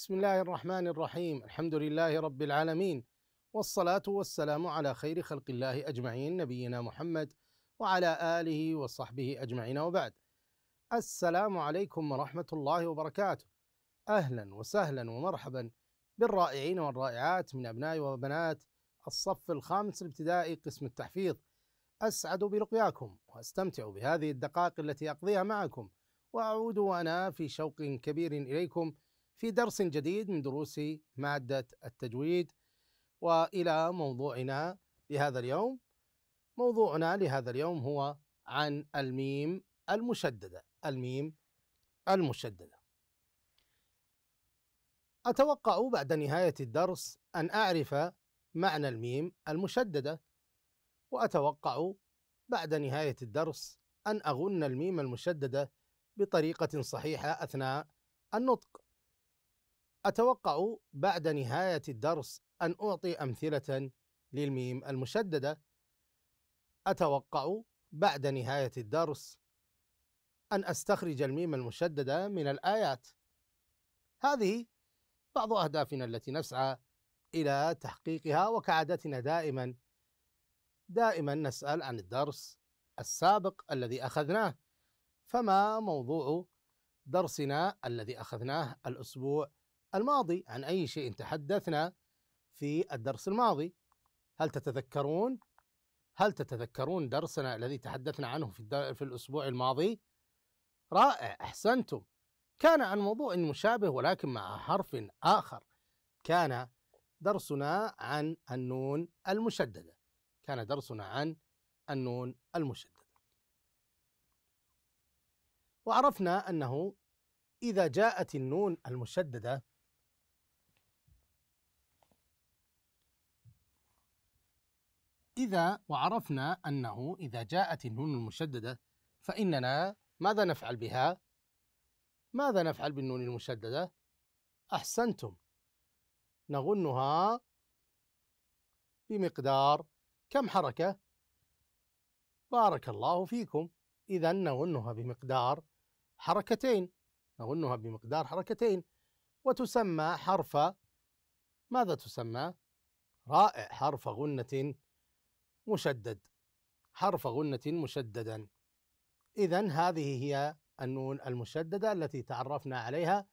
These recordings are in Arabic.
بسم الله الرحمن الرحيم الحمد لله رب العالمين والصلاة والسلام على خير خلق الله أجمعين نبينا محمد وعلى آله وصحبه أجمعين وبعد السلام عليكم ورحمة الله وبركاته أهلا وسهلا ومرحبا بالرائعين والرائعات من أبناء وبنات الصف الخامس الابتدائي قسم التحفيظ أسعد بلقياكم وأستمتع بهذه الدقائق التي أقضيها معكم وأعود وأنا في شوق كبير إليكم في درس جديد من دروس مادة التجويد وإلى موضوعنا لهذا اليوم موضوعنا لهذا اليوم هو عن الميم المشددة الميم المشددة أتوقع بعد نهاية الدرس أن أعرف معنى الميم المشددة وأتوقع بعد نهاية الدرس أن أغن الميم المشددة بطريقة صحيحة أثناء النطق أتوقع بعد نهاية الدرس أن أعطي أمثلة للميم المشددة أتوقع بعد نهاية الدرس أن أستخرج الميم المشددة من الآيات هذه بعض أهدافنا التي نسعى إلى تحقيقها وكعادتنا دائما دائما نسأل عن الدرس السابق الذي أخذناه فما موضوع درسنا الذي أخذناه الأسبوع الماضي عن أي شيء تحدثنا في الدرس الماضي هل تتذكرون هل تتذكرون درسنا الذي تحدثنا عنه في, في الأسبوع الماضي رائع أحسنتم كان عن موضوع مشابه ولكن مع حرف آخر كان درسنا عن النون المشددة كان درسنا عن النون المشددة وعرفنا أنه إذا جاءت النون المشددة إذا وعرفنا أنه إذا جاءت النون المشددة فإننا ماذا نفعل بها؟ ماذا نفعل بالنون المشددة؟ أحسنتم نغنها بمقدار كم حركة؟ بارك الله فيكم إذا نغنها بمقدار حركتين نغنها بمقدار حركتين وتسمى حرف ماذا تسمى؟ رائع حرف غنة مشدد حرف غنة مشددا إذا هذه هي النون المشددة التي تعرفنا عليها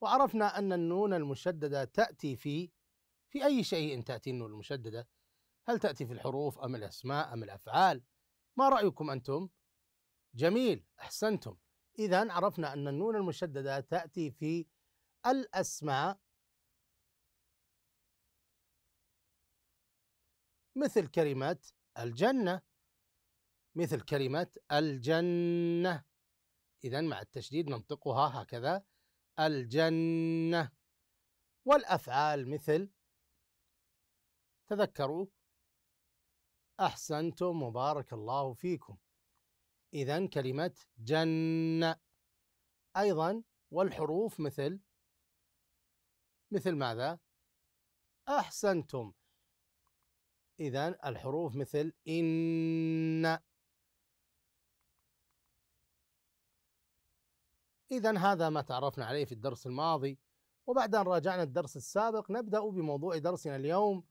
وعرفنا أن النون المشددة تأتي في في أي شيء تأتي النون المشددة هل تأتي في الحروف أم الأسماء أم الأفعال ما رأيكم أنتم جميل أحسنتم إذا عرفنا أن النون المشددة تأتي في الأسماء مثل كلمة الجنة مثل كلمة الجنة إذا مع التشديد ننطقها هكذا الجنة والأفعال مثل تذكروا أحسنتم وبارك الله فيكم إذا كلمة جنة أيضا والحروف مثل مثل ماذا؟ أحسنتم إذا الحروف مثل إن إذا هذا ما تعرفنا عليه في الدرس الماضي وبعد أن راجعنا الدرس السابق نبدأ بموضوع درسنا اليوم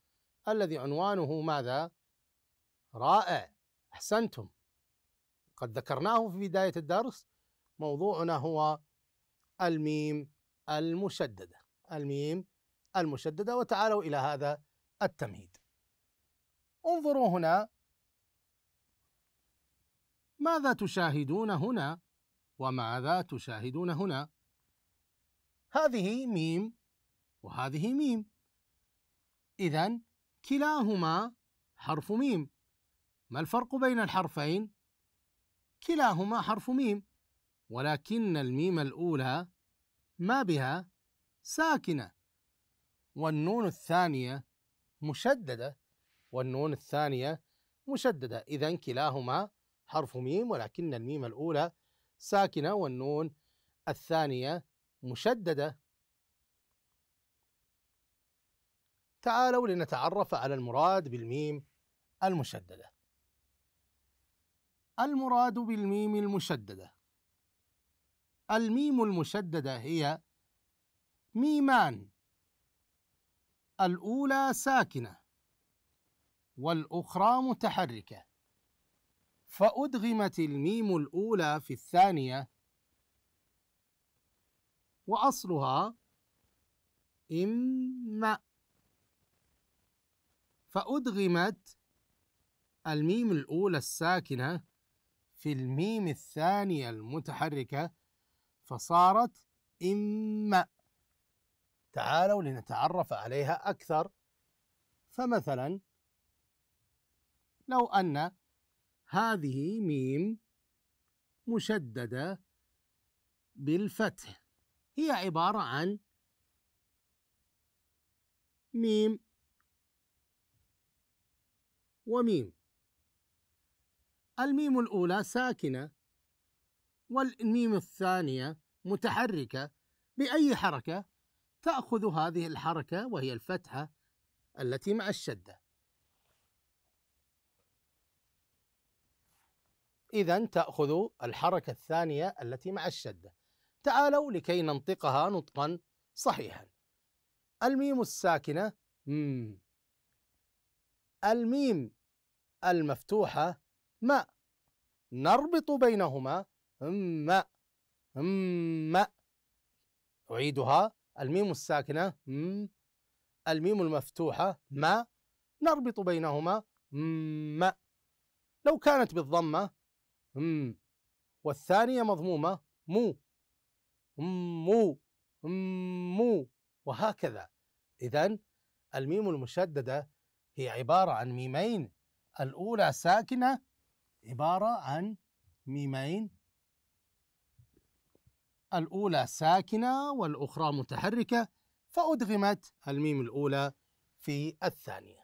الذي عنوانه ماذا؟ رائع أحسنتم قد ذكرناه في بداية الدرس موضوعنا هو الميم المشددة الميم المشددة وتعالوا إلى هذا التمهيد انظروا هنا ماذا تشاهدون هنا وماذا تشاهدون هنا هذه ميم وهذه ميم إذا كلاهما حرف ميم ما الفرق بين الحرفين كلاهما حرف ميم ولكن الميم الأولى ما بها ساكنة والنون الثانية مشددة والنون الثانية مشددة إذا كلاهما حرف ميم ولكن الميم الأولى ساكنة والنون الثانية مشددة تعالوا لنتعرف على المراد بالميم المشددة المراد بالميم المشددة الميم المشددة هي ميمان الأولى ساكنة والأخرى متحركة فأدغمت الميم الأولى في الثانية وأصلها إم فأدغمت الميم الأولى الساكنة في الميم الثانية المتحركة فصارت إم تعالوا لنتعرف عليها أكثر فمثلا لو أن هذه ميم مشددة بالفتح هي عبارة عن ميم وميم الميم الأولى ساكنة والميم الثانية متحركة بأي حركة تأخذ هذه الحركة وهي الفتحة التي مع الشدة إذا تأخذ الحركة الثانية التي مع الشدة تعالوا لكي ننطقها نطقا صحيحا الميم الساكنة م الميم المفتوحة ما نربط بينهما م م أعيدها الميم الساكنة م الميم المفتوحة ما نربط بينهما م لو كانت بالضمة م والثانية مضمومة مو مو مو وهكذا إذا الميم المشددة هي عبارة عن ميمين الأولى ساكنة عبارة عن ميمين الأولى ساكنة والأخرى متحركة فأدغمت الميم الأولى في الثانية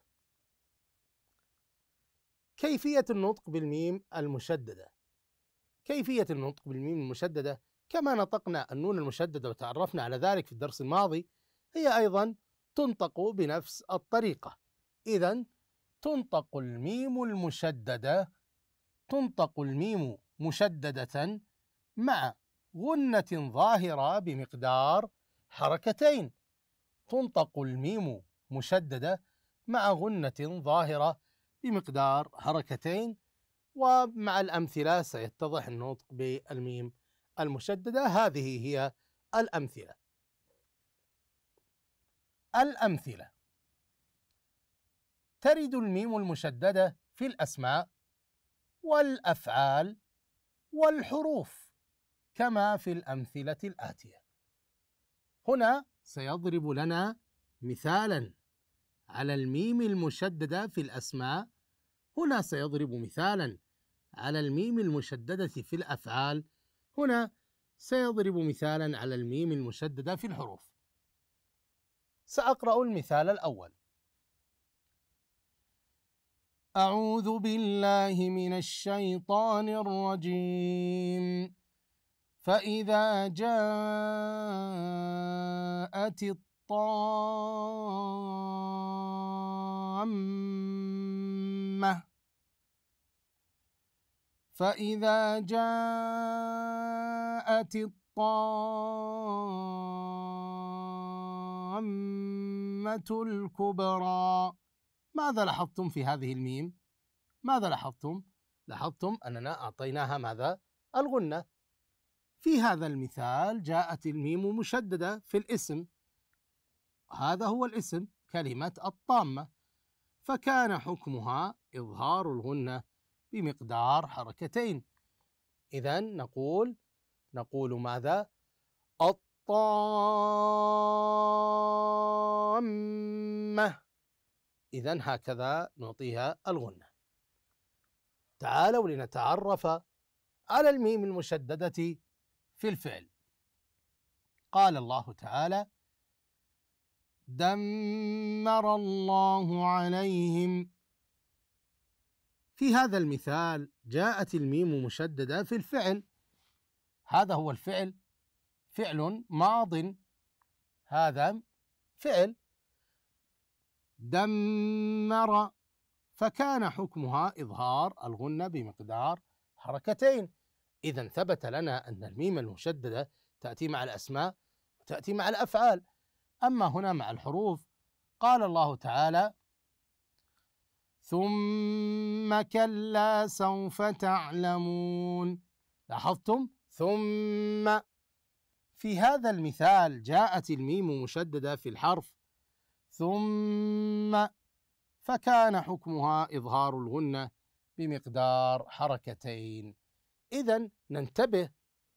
كيفية النطق بالميم المشددة كيفية النطق بالميم المشددة كما نطقنا النون المشددة وتعرفنا على ذلك في الدرس الماضي هي أيضا تنطق بنفس الطريقة إذا تنطق الميم المشددة تنطق الميم مشددة مع غنة ظاهرة بمقدار حركتين تنطق الميم مشددة مع غنة ظاهرة بمقدار حركتين ومع الأمثلة سيتضح النطق بالميم المشددة هذه هي الأمثلة الأمثلة ترد الميم المشددة في الأسماء والأفعال والحروف كما في الأمثلة الآتية هنا سيضرب لنا مثالا على الميم المشددة في الأسماء هنا سيضرب مثالا على الميم المشددة في الأفعال هنا سيضرب مثالا على الميم المشددة في الحروف سأقرأ المثال الأول أعوذ بالله من الشيطان الرجيم فإذا جاءت الطامة فإذا جاءت الطامة الكبرى ماذا لاحظتم في هذه الميم؟ ماذا لاحظتم؟ لاحظتم أننا أعطيناها ماذا؟ الغنة في هذا المثال جاءت الميم مشددة في الاسم هذا هو الاسم كلمة الطامة فكان حكمها إظهار الغنة بمقدار حركتين إذا نقول نقول ماذا الطامة إذا هكذا نعطيها الغنة تعالوا لنتعرف على الميم المشددة في الفعل قال الله تعالى دمر الله عليهم في هذا المثال جاءت الميم مشددة في الفعل هذا هو الفعل فعل ماض هذا فعل دمر فكان حكمها إظهار الغنة بمقدار حركتين إذا ثبت لنا أن الميم المشددة تأتي مع الأسماء وتأتي مع الأفعال أما هنا مع الحروف قال الله تعالى ثم كلا سوف تعلمون لاحظتم ثم في هذا المثال جاءت الميم مشددة في الحرف ثم فكان حكمها إظهار الغنة بمقدار حركتين إذا ننتبه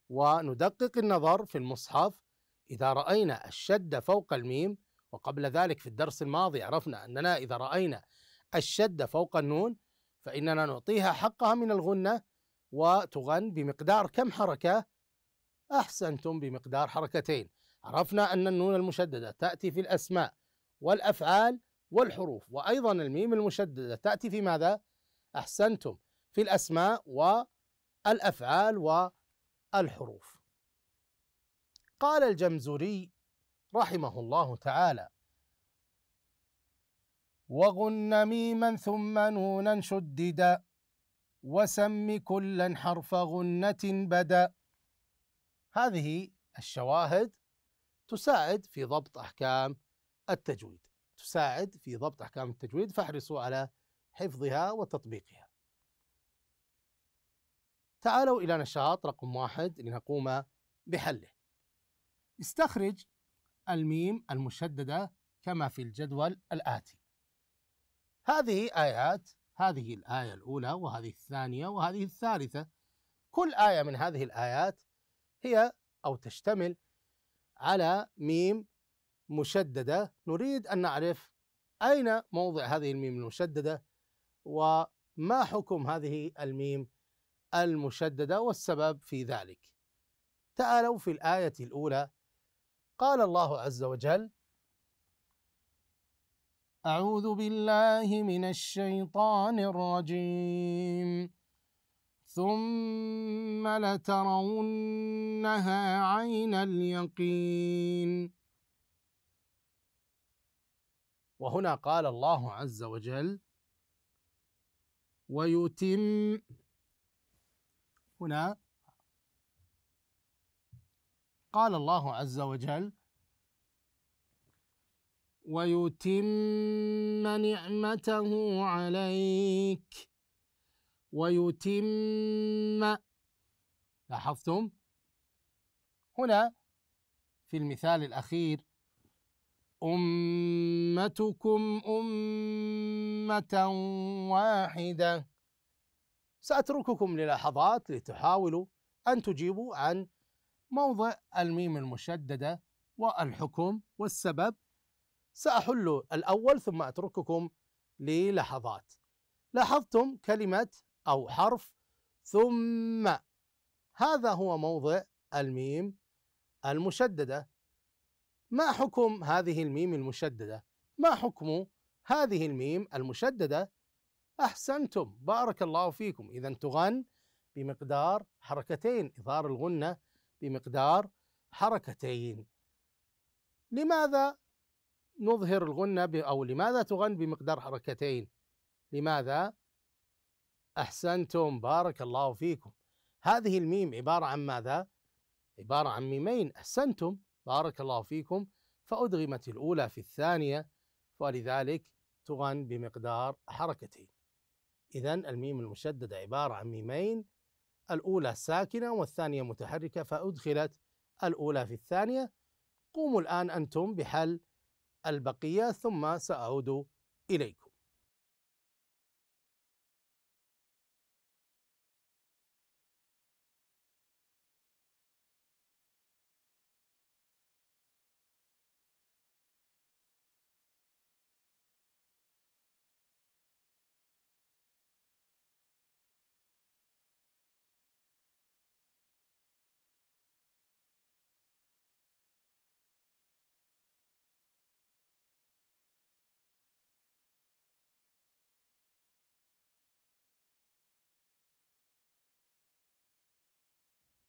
وندقق النظر في المصحف إذا رأينا الشدة فوق الميم وقبل ذلك في الدرس الماضي عرفنا أننا إذا رأينا الشدة فوق النون فإننا نعطيها حقها من الغنة وتغن بمقدار كم حركة؟ أحسنتم بمقدار حركتين عرفنا أن النون المشددة تأتي في الأسماء والأفعال والحروف وأيضا الميم المشددة تأتي في ماذا؟ أحسنتم في الأسماء والأفعال والحروف قال الجمزري رحمه الله تعالى وغن ميما ثم نونا شددا وسم كلا حرف غنة بدا هذه الشواهد تساعد في ضبط أحكام التجويد تساعد في ضبط أحكام التجويد فاحرصوا على حفظها وتطبيقها تعالوا إلى نشاط رقم واحد لنقوم بحله استخرج الميم المشددة كما في الجدول الآتي هذه آيات هذه الآية الأولى وهذه الثانية وهذه الثالثة كل آية من هذه الآيات هي أو تشتمل على ميم مشددة نريد أن نعرف أين موضع هذه الميم المشددة وما حكم هذه الميم المشددة والسبب في ذلك تعالوا في الآية الأولى قال الله عز وجل أعوذ بالله من الشيطان الرجيم ثم لترونها عين اليقين وهنا قال الله عز وجل ويتم هنا قال الله عز وجل ويتم نعمته عليك ويتم لاحظتم هنا في المثال الأخير أمتكم أمة واحدة سأترككم للحظات لتحاولوا أن تجيبوا عن موضع الميم المشددة والحكم والسبب سأحل الأول ثم أترككم للحظات لاحظتم كلمة أو حرف ثم هذا هو موضع الميم المشددة ما حكم هذه الميم المشددة؟ ما حكم هذه الميم المشددة؟ أحسنتم بارك الله فيكم إذا تغن بمقدار حركتين إظهار الغنة بمقدار حركتين لماذا نظهر الغنة أو لماذا تغن بمقدار حركتين لماذا أحسنتم بارك الله فيكم هذه الميم عبارة عن ماذا عبارة عن ميمين أحسنتم بارك الله فيكم فأدغمت الأولى في الثانية ولذلك تغن بمقدار حركتين إذا الميم المشددة عبارة عن ميمين الأولى ساكنة والثانية متحركة فأدخلت الأولى في الثانية قوموا الآن أنتم بحل البقية ثم سأعود إليكم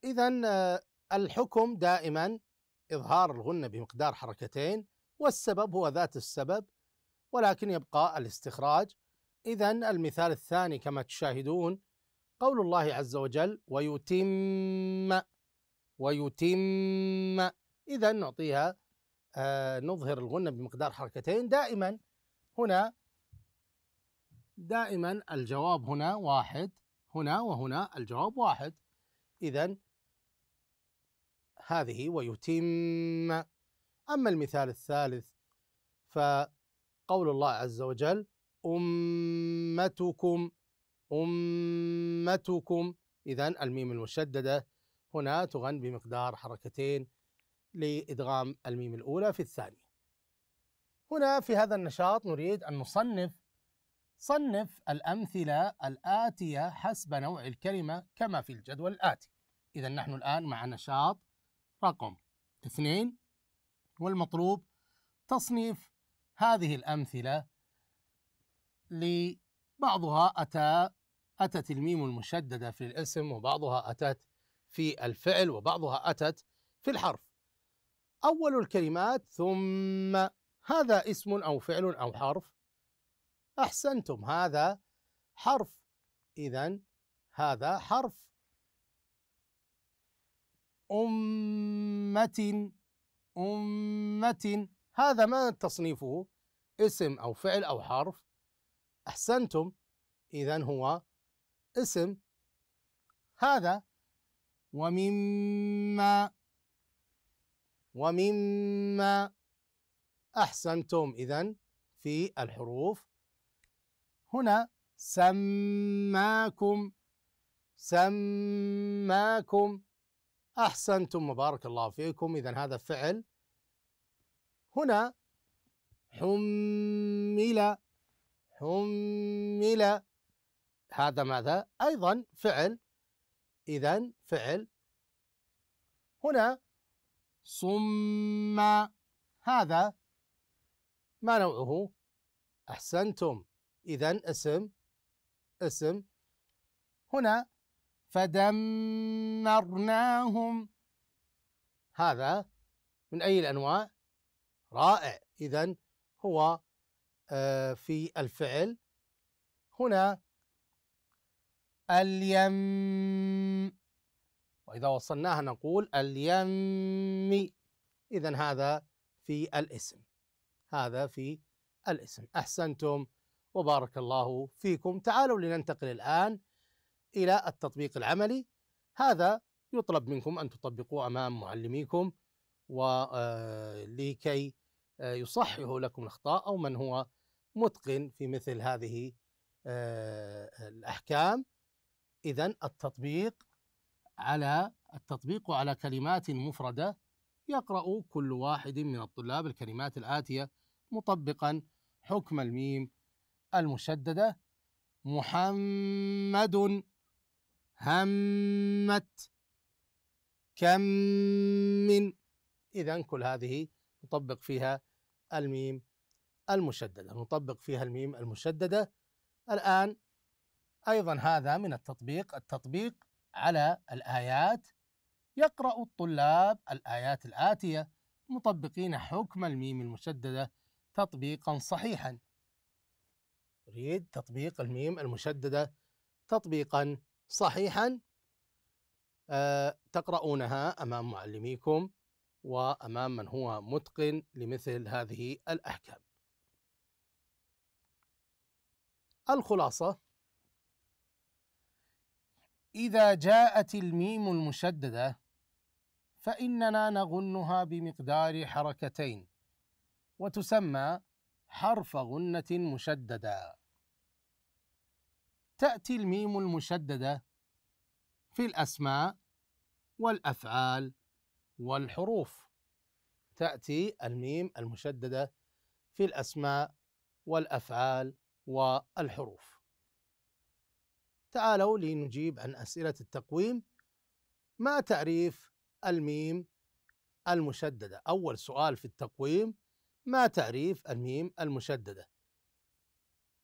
إذا آه، الحكم دائما إظهار الغنة بمقدار حركتين والسبب هو ذات السبب ولكن يبقى الاستخراج إذا المثال الثاني كما تشاهدون قول الله عز وجل ويتم ويتم إذا نعطيها آه نظهر الغنة بمقدار حركتين دائما هنا دائما الجواب هنا واحد هنا وهنا الجواب واحد إذا هذه ويتم أما المثال الثالث فقول الله عز وجل أمتكم أمتكم إذا الميم المشددة هنا تغن بمقدار حركتين لإدغام الميم الأولى في الثانية هنا في هذا النشاط نريد أن نصنف صنف الأمثلة الآتية حسب نوع الكلمة كما في الجدول الآتي إذا نحن الآن مع نشاط رقم اثنين والمطلوب تصنيف هذه الأمثلة لبعضها أتى أتت الميم المشددة في الاسم وبعضها أتت في الفعل وبعضها أتت في الحرف أول الكلمات ثم هذا اسم أو فعل أو حرف أحسنتم هذا حرف إذا هذا حرف أمة أمة هذا ما تصنيفه اسم أو فعل أو حرف أحسنتم إذا هو اسم هذا ومما ومما أحسنتم إذا في الحروف هنا سماكم سماكم أحسنتم مبارك الله فيكم إذا هذا فعل هنا حمل حمل هذا ماذا؟ أيضا فعل إذا فعل هنا صم هذا ما نوعه؟ أحسنتم إذا اسم اسم هنا فدمرناهم هذا من أي الأنواع رائع إذا هو آه، في الفعل هنا اليم وإذا وصلناها نقول اليم إذا هذا في الاسم هذا في الاسم أحسنتم وبارك الله فيكم تعالوا لننتقل الآن الى التطبيق العملي هذا يطلب منكم ان تطبقوه امام معلميكم ولكي آه، آه، يصحح لكم الاخطاء او من هو متقن في مثل هذه آه، الاحكام اذا التطبيق على التطبيق على كلمات مفرده يقرا كل واحد من الطلاب الكلمات الاتيه مطبقا حكم الميم المشدده محمد همت كم من إذا كل هذه نطبق فيها الميم المشددة نطبق فيها الميم المشددة الآن أيضا هذا من التطبيق التطبيق على الآيات يقرأ الطلاب الآيات الآتية مطبقين حكم الميم المشددة تطبيقا صحيحا أريد تطبيق الميم المشددة تطبيقا صحيحا أه تقرؤونها امام معلميكم وامام من هو متقن لمثل هذه الاحكام. الخلاصه اذا جاءت الميم المشدده فاننا نغنها بمقدار حركتين وتسمى حرف غنه مشدده تأتي الميم المشددة في الأسماء والأفعال والحروف تأتي الميم المشددة في الأسماء والأفعال والحروف تعالوا لنجيب عن أسئلة التقويم ما تعريف الميم المشددة أول سؤال في التقويم ما تعريف الميم المشددة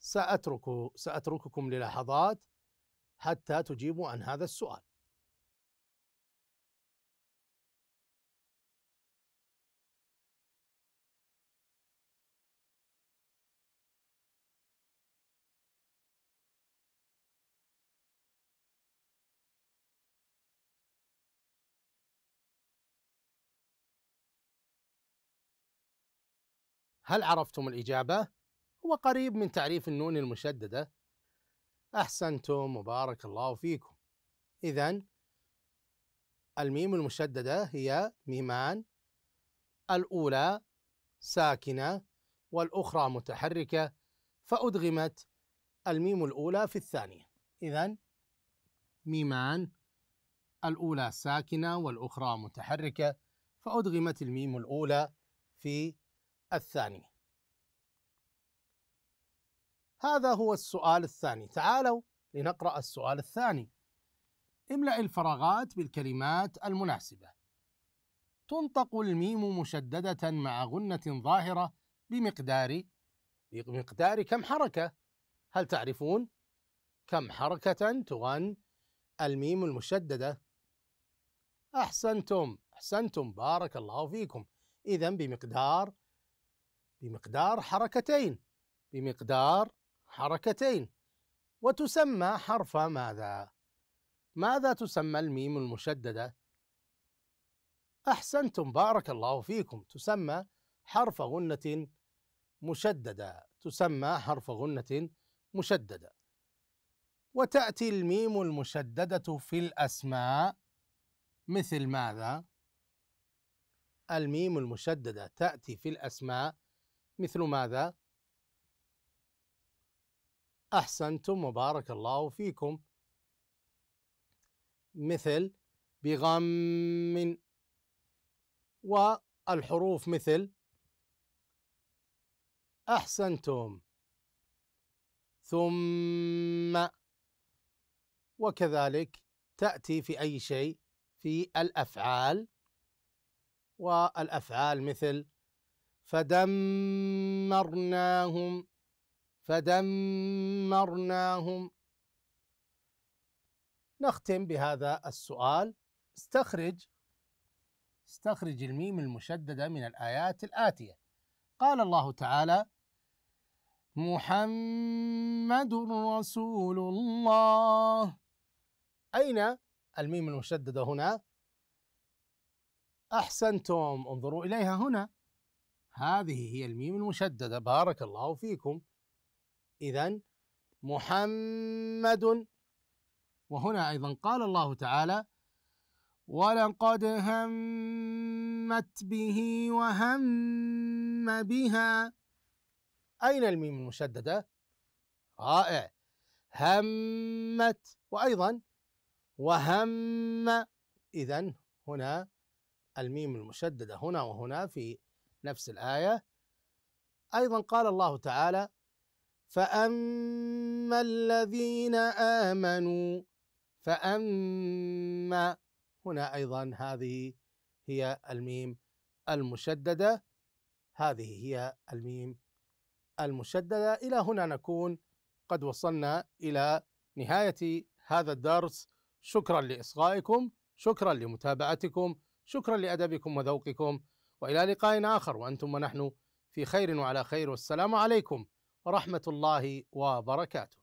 سأترك سأترككم للحظات حتى تجيبوا عن هذا السؤال هل عرفتم الإجابة؟ وقريب من تعريف النون المشددة أحسنتم وبارك الله فيكم إذا الميم المشددة هي ميمان الأولى ساكنة والأخرى متحركة فأدغمت الميم الأولى في الثانية إذا ميمان الأولى ساكنة والأخرى متحركة فأدغمت الميم الأولى في الثانية هذا هو السؤال الثاني تعالوا لنقرأ السؤال الثاني املأ الفراغات بالكلمات المناسبة تنطق الميم مشددة مع غنة ظاهرة بمقدار بمقدار كم حركة هل تعرفون كم حركة تغن الميم المشددة أحسنتم أحسنتم بارك الله فيكم إذا بمقدار بمقدار حركتين بمقدار حركتين وتسمى حرف ماذا ماذا تسمى الميم المشددة أحسنتم بارك الله فيكم تسمى حرف غنة مشددة تسمى حرف غنة مشددة وتأتي الميم المشددة في الأسماء مثل ماذا؟ الميم المشددة تأتي في الأسماء مثل ماذا؟ أحسنتم وبارك الله فيكم مثل بغم والحروف مثل أحسنتم ثم وكذلك تأتي في أي شيء في الأفعال والأفعال مثل فدمرناهم فدمرناهم نختم بهذا السؤال استخرج استخرج الميم المشددة من الآيات الآتية قال الله تعالى محمد رسول الله أين الميم المشددة هنا أحسنتم انظروا إليها هنا هذه هي الميم المشددة بارك الله فيكم إذا محمد وهنا أيضا قال الله تعالى ولقد همت به وهم بها أين الميم المشددة؟ رائع همت وأيضا وهم إذا هنا الميم المشددة هنا وهنا في نفس الآية أيضا قال الله تعالى فأما الذين آمنوا فأما هنا أيضا هذه هي الميم المشددة هذه هي الميم المشددة إلى هنا نكون قد وصلنا إلى نهاية هذا الدرس شكرا لإصغائكم شكرا لمتابعتكم شكرا لأدبكم وذوقكم وإلى لقاء آخر وأنتم ونحن في خير وعلى خير والسلام عليكم ورحمه الله وبركاته